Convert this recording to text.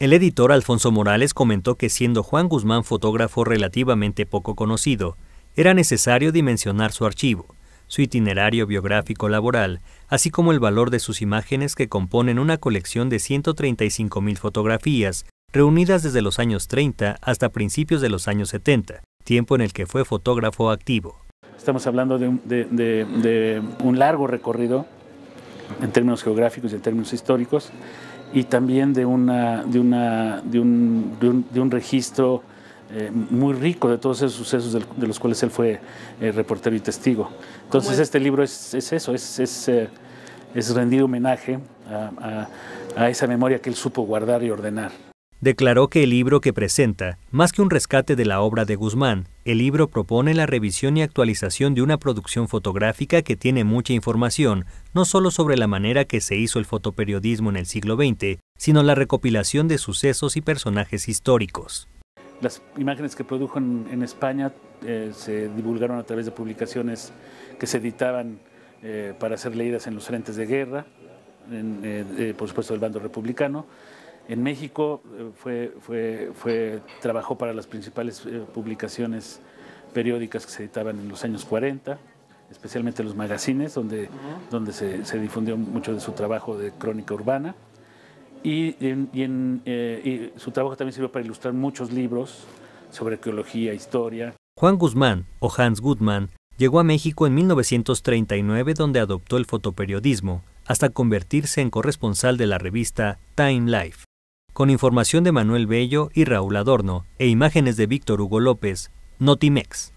El editor Alfonso Morales comentó que siendo Juan Guzmán fotógrafo relativamente poco conocido, era necesario dimensionar su archivo, su itinerario biográfico laboral, así como el valor de sus imágenes que componen una colección de 135.000 fotografías reunidas desde los años 30 hasta principios de los años 70, tiempo en el que fue fotógrafo activo. Estamos hablando de, de un largo recorrido en términos geográficos y en términos históricos, y también de, una, de, una, de, un, registro eh, muy rico de todos esos sucesos de los cuales él fue eh, reportero y testigo. Entonces este libro es, eso, es, es, eh, homenaje a esa memoria que él supo guardar y ordenar declaró que el libro que presenta, más que un rescate de la obra de Guzmán, el libro propone la revisión y actualización de una producción fotográfica que tiene mucha información, no solo sobre la manera que se hizo el fotoperiodismo en el siglo XX, sino la recopilación de sucesos y personajes históricos. Las imágenes que produjo en, España eh, se divulgaron a través de publicaciones que se editaban eh, para ser leídas en los frentes de guerra, eh, por supuesto del bando republicano, en México eh, trabajó para las principales eh, publicaciones periódicas que se editaban en los años 40, especialmente los magazines, donde, se, difundió mucho de su trabajo de crónica urbana. Eh, y, su trabajo también sirvió para ilustrar muchos libros sobre arqueología, historia. Juan Guzmán, o Hans Gutmann, llegó a México en 1939 donde adoptó el fotoperiodismo, hasta convertirse en corresponsal de la revista Time Life con información de Manuel Bello y Raúl Adorno e imágenes de Víctor Hugo López, Notimex.